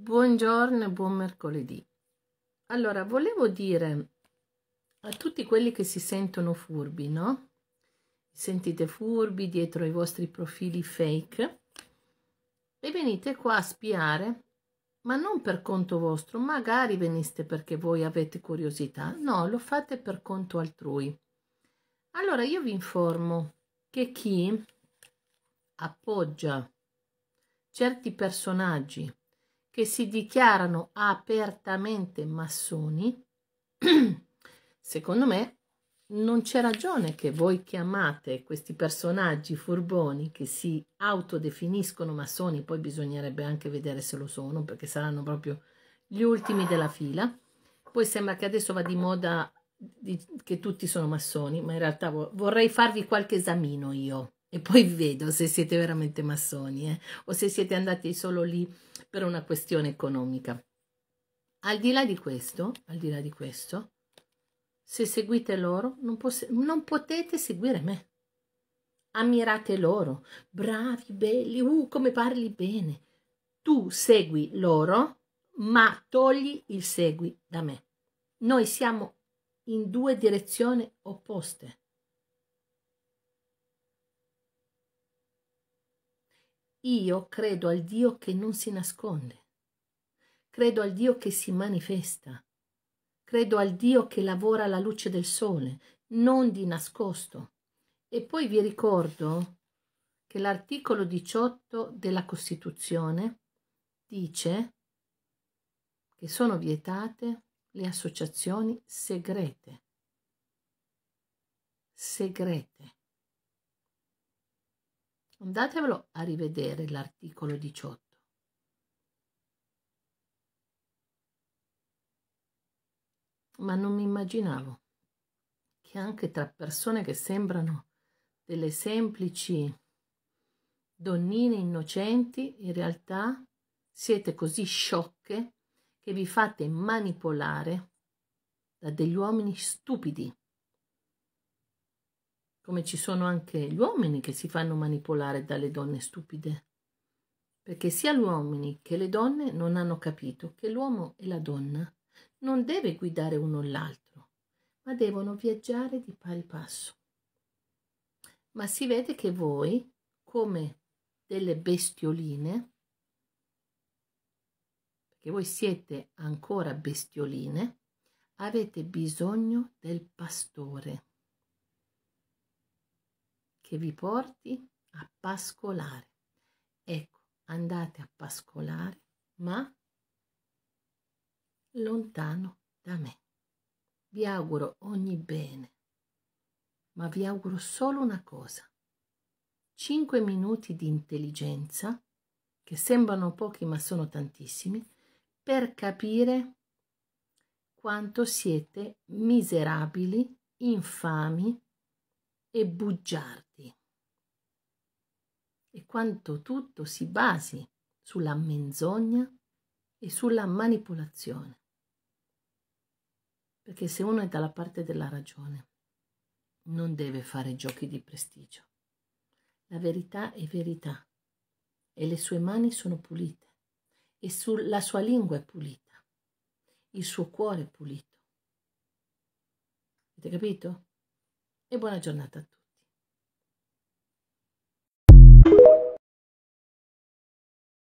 Buongiorno e buon mercoledì. Allora, volevo dire a tutti quelli che si sentono furbi, no? Sentite furbi dietro ai vostri profili fake e venite qua a spiare, ma non per conto vostro, magari veniste perché voi avete curiosità, no, lo fate per conto altrui. Allora, io vi informo che chi appoggia certi personaggi che si dichiarano apertamente massoni, secondo me non c'è ragione che voi chiamate questi personaggi furboni che si autodefiniscono massoni, poi bisognerebbe anche vedere se lo sono perché saranno proprio gli ultimi della fila. Poi sembra che adesso va di moda di, che tutti sono massoni, ma in realtà vorrei farvi qualche esamino io e poi vedo se siete veramente massoni eh, o se siete andati solo lì per una questione economica. Al di là di questo, al di là di questo, se seguite loro non, non potete seguire me. Ammirate loro, bravi, belli, uh, come parli bene. Tu segui loro, ma togli il segui da me. Noi siamo in due direzioni opposte. Io credo al Dio che non si nasconde. Credo al Dio che si manifesta. Credo al Dio che lavora alla luce del sole, non di nascosto. E poi vi ricordo che l'articolo 18 della Costituzione dice che sono vietate le associazioni segrete. Segrete. Andatevelo a rivedere l'articolo 18. Ma non mi immaginavo che anche tra persone che sembrano delle semplici donnine innocenti, in realtà siete così sciocche che vi fate manipolare da degli uomini stupidi come ci sono anche gli uomini che si fanno manipolare dalle donne stupide, perché sia gli uomini che le donne non hanno capito che l'uomo e la donna non deve guidare uno l'altro, ma devono viaggiare di pari passo. Ma si vede che voi, come delle bestioline, perché voi siete ancora bestioline, avete bisogno del pastore che vi porti a pascolare. Ecco, andate a pascolare, ma lontano da me. Vi auguro ogni bene, ma vi auguro solo una cosa. Cinque minuti di intelligenza, che sembrano pochi ma sono tantissimi, per capire quanto siete miserabili, infami, e bugiardi. E quanto tutto si basi sulla menzogna e sulla manipolazione. Perché se uno è dalla parte della ragione, non deve fare giochi di prestigio. La verità è verità e le sue mani sono pulite e su, la sua lingua è pulita, il suo cuore è pulito. Avete capito? e buona giornata a tutti.